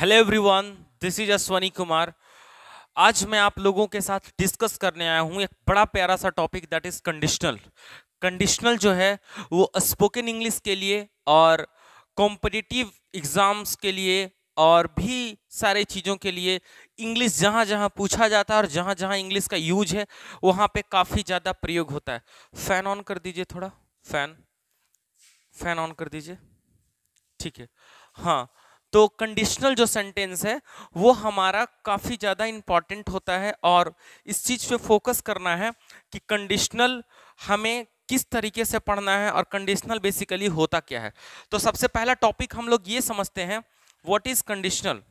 hello everyone this is Ashwani Kumar आज मैं आप लोगों के साथ डिस्कस करने आया हूँ एक बड़ा प्यारा सा topic that is conditional conditional जो है वो स्पोकन इंग्लिश के लिए और कॉम्पिटिटिव एग्ज़ाम्स के लिए और भी सारे चीज़ों के लिए इंग्लिश जहाँ जहाँ पूछा जाता है और जहाँ जहाँ इंग्लिश का यूज है वहाँ पर काफ़ी ज़्यादा प्रयोग होता है फ़ैन ऑन कर दीजिए थोड़ा फ़ैन फ़ैन ऑन कर दीजिए ठीक है हाँ तो कंडीशनल जो सेंटेंस है वो हमारा काफ़ी ज़्यादा इम्पॉर्टेंट होता है और इस चीज़ पे फोकस करना है कि कंडीशनल हमें किस तरीके से पढ़ना है और कंडीशनल बेसिकली होता क्या है तो सबसे पहला टॉपिक हम लोग ये समझते हैं व्हाट इज़ कंडीशनल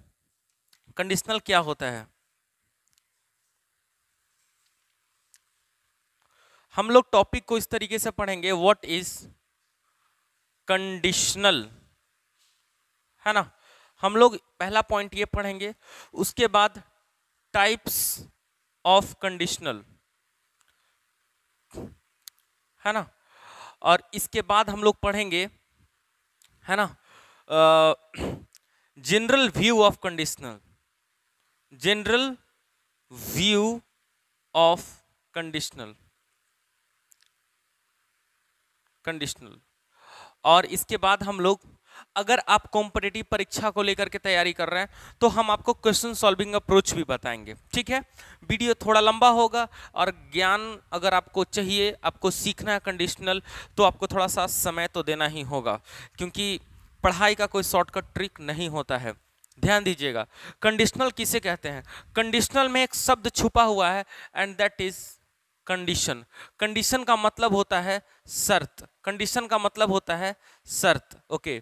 कंडीशनल क्या होता है हम लोग टॉपिक को इस तरीके से पढ़ेंगे व्हाट इज़ कंडीशनल है ना हम लोग पहला पॉइंट ये पढ़ेंगे उसके बाद टाइप्स ऑफ कंडीशनल है ना और इसके बाद हम लोग पढ़ेंगे है ना general view of conditional general view of conditional conditional और इसके बाद हम लोग अगर आप कॉम्पिटेटिव परीक्षा को लेकर के तैयारी कर रहे हैं तो हम आपको क्वेश्चन सॉल्विंग अप्रोच भी बताएंगे ठीक है वीडियो थोड़ा लंबा होगा और ज्ञान अगर आपको चाहिए आपको सीखना है कंडीशनल तो आपको थोड़ा सा समय तो देना ही होगा क्योंकि पढ़ाई का कोई शॉर्टकट ट्रिक नहीं होता है ध्यान दीजिएगा कंडीशनल किसे कहते हैं कंडीशनल में एक शब्द छुपा हुआ है and that is condition condition का मतलब होता है शर्त कंडीशन का मतलब होता है शर्त ओके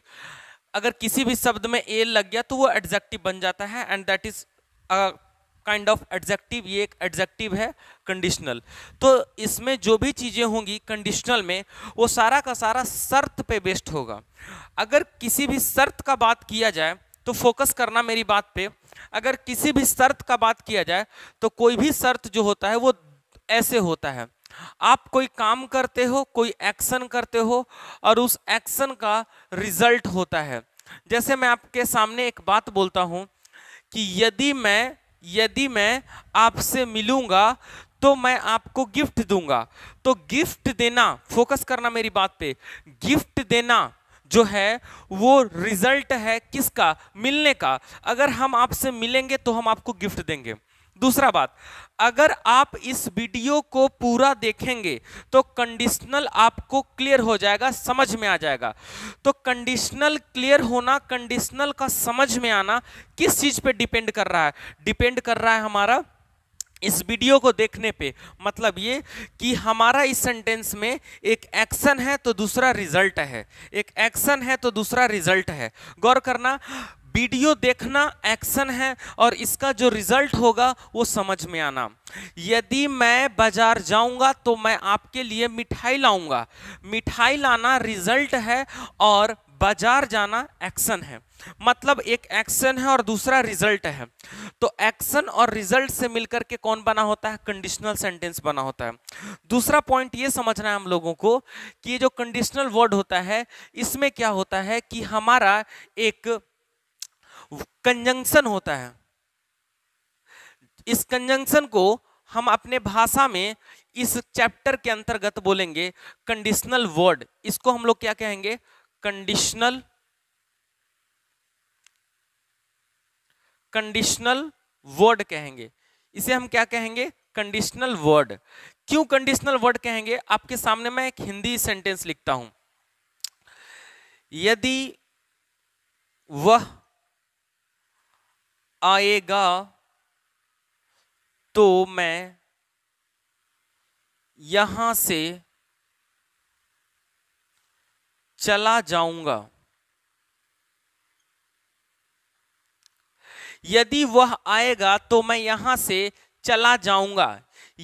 अगर किसी भी शब्द में ए लग गया तो वो एडजेक्टिव बन जाता है and that is kind of adjective ये एक एडजेक्टिव है कंडीशनल तो इसमें जो भी चीज़ें होंगी कंडीशनल में वो सारा का सारा शर्त पे बेस्ड होगा अगर किसी भी शर्त का बात किया जाए तो फोकस करना मेरी बात पे अगर किसी भी शर्त का बात किया जाए तो कोई भी शर्त जो होता है वो ऐसे होता है आप कोई काम करते हो कोई एक्शन करते हो और उस एक्शन का रिजल्ट होता है जैसे मैं आपके सामने एक बात बोलता हूं कि यदि मैं यदि मैं आपसे मिलूंगा तो मैं आपको गिफ्ट दूंगा तो गिफ्ट देना फोकस करना मेरी बात पे गिफ्ट देना जो है वो रिजल्ट है किसका मिलने का अगर हम आपसे मिलेंगे तो हम आपको गिफ्ट देंगे दूसरा बात अगर आप इस वीडियो को पूरा देखेंगे तो कंडीशनल आपको क्लियर हो जाएगा समझ में आ जाएगा तो कंडीशनल क्लियर होना कंडीशनल का समझ में आना किस चीज़ पे डिपेंड कर रहा है डिपेंड कर रहा है हमारा इस वीडियो को देखने पे मतलब ये कि हमारा इस सेंटेंस में एक एक्शन है तो दूसरा रिजल्ट है एक एक्शन है तो दूसरा रिजल्ट है गौर करना वीडियो देखना एक्शन है और इसका जो रिजल्ट होगा वो समझ में आना यदि मैं बाजार जाऊंगा तो मैं आपके लिए मिठाई लाऊंगा मिठाई लाना रिजल्ट है और बाजार जाना एक्शन है मतलब एक एक्शन है और दूसरा रिजल्ट है तो एक्शन और रिजल्ट से मिलकर के कौन बना होता है कंडीशनल सेंटेंस बना होता है दूसरा पॉइंट ये समझना है हम लोगों को कि जो कंडीशनल वर्ड होता है इसमें क्या होता है कि हमारा एक कंजंक्शन होता है इस कंजंक्शन को हम अपने भाषा में इस चैप्टर के अंतर्गत बोलेंगे कंडीशनल वर्ड इसको हम लोग क्या कहेंगे कंडीशनल कंडीशनल वर्ड कहेंगे इसे हम क्या कहेंगे कंडीशनल वर्ड क्यों कंडीशनल वर्ड कहेंगे आपके सामने मैं एक हिंदी सेंटेंस लिखता हूं यदि वह आएगा तो मैं यहां से चला जाऊंगा यदि वह आएगा तो मैं यहां से चला जाऊंगा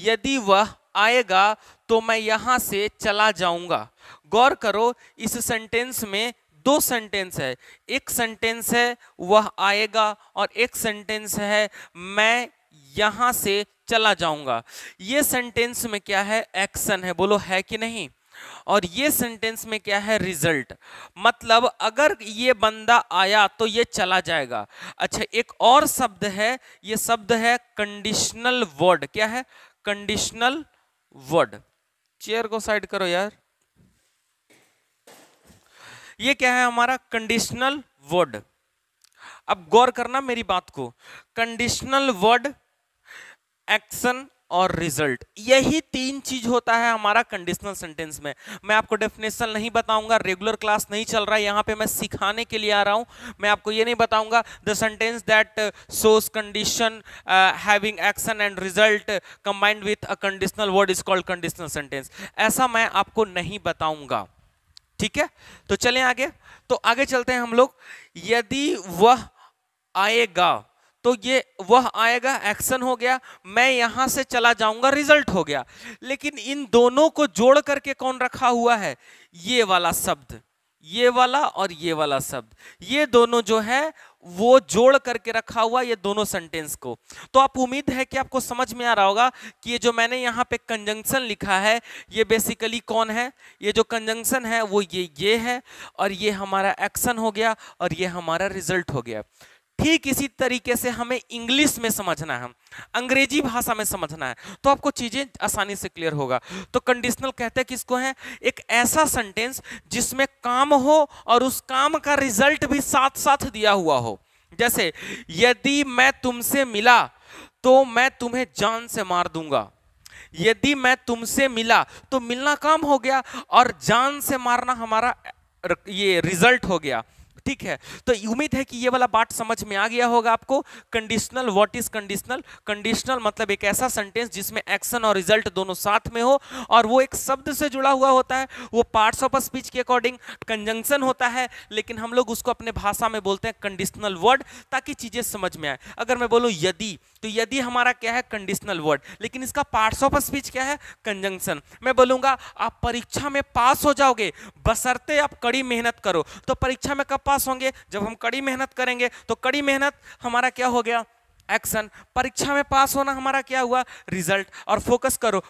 यदि वह आएगा तो मैं यहां से चला जाऊंगा गौर करो इस सेंटेंस में दो सेंटेंस है एक सेंटेंस है वह आएगा और एक सेंटेंस है मैं यहां से चला जाऊंगा ये सेंटेंस में क्या है एक्शन है बोलो है कि नहीं और ये सेंटेंस में क्या है रिजल्ट मतलब अगर ये बंदा आया तो ये चला जाएगा अच्छा एक और शब्द है ये शब्द है कंडीशनल वर्ड क्या है कंडीशनल वर्ड चेयर को साइड करो यार ये क्या है हमारा कंडीशनल वर्ड अब गौर करना मेरी बात को कंडीशनल वर्ड एक्शन और रिजल्ट यही तीन चीज होता है हमारा कंडीशनल सेंटेंस में मैं आपको डेफिनेशन नहीं बताऊंगा रेगुलर क्लास नहीं चल रहा है यहां पे मैं सिखाने के लिए आ रहा हूं मैं आपको ये नहीं बताऊंगा the sentence that shows condition having action and result combined with a conditional word is called conditional sentence ऐसा मैं आपको नहीं बताऊंगा ठीक है तो चले आगे तो आगे चलते हैं हम लोग यदि वह आएगा तो ये वह आएगा एक्शन हो गया मैं यहां से चला जाऊंगा रिजल्ट हो गया लेकिन इन दोनों को जोड़ करके कौन रखा हुआ है ये वाला शब्द ये वाला और ये वाला शब्द ये दोनों जो है वो जोड़ करके रखा हुआ ये दोनों सेंटेंस को तो आप उम्मीद है कि आपको समझ में आ रहा होगा कि ये जो मैंने यहाँ पे कंजंक्शन लिखा है ये बेसिकली कौन है ये जो कंजंक्शन है वो ये ये है और ये हमारा एक्शन हो गया और ये हमारा रिजल्ट हो गया ठीक इसी तरीके से हमें इंग्लिश में समझना है अंग्रेजी भाषा में समझना है तो आपको चीज़ें आसानी से क्लियर होगा तो कंडीशनल कहते हैं किसको है एक ऐसा सेंटेंस जिसमें काम हो और उस काम का रिजल्ट भी साथ साथ दिया हुआ हो जैसे यदि मैं तुमसे मिला तो मैं तुम्हें जान से मार दूंगा यदि मैं तुमसे मिला तो मिलना काम हो गया और जान से मारना हमारा ये रिजल्ट हो गया ठीक है तो उम्मीद है कि ये वाला बात समझ में आ गया होगा आपको conditional what is conditional conditional मतलब एक ऐसा सेंटेंस जिसमें एक्शन और रिजल्ट दोनों साथ में हो और वो एक शब्द से जुड़ा हुआ होता है वो पार्ट्स ऑफ स्पीच के अकॉर्डिंग कंजंक्शन होता है लेकिन हम लोग उसको अपने भाषा में बोलते हैं कंडीशनल वर्ड ताकि चीज़ें समझ में आए अगर मैं बोलूँ यदि तो यदि हमारा क्या है कंडीशनल वर्ड लेकिन इसका पार्ट्स ऑफ स्पीच क्या है कंजंक्शन मैं बोलूंगा आप परीक्षा में पास हो जाओगे बसरते आप कड़ी मेहनत करो तो परीक्षा में कब पास होंगे जब हम कड़ी मेहनत करेंगे तो कड़ी मेहनत हमारा क्या हो गया एक्शन परीक्षा में पास होना हमारा क्या हुआ रिजल्ट और फोकस करो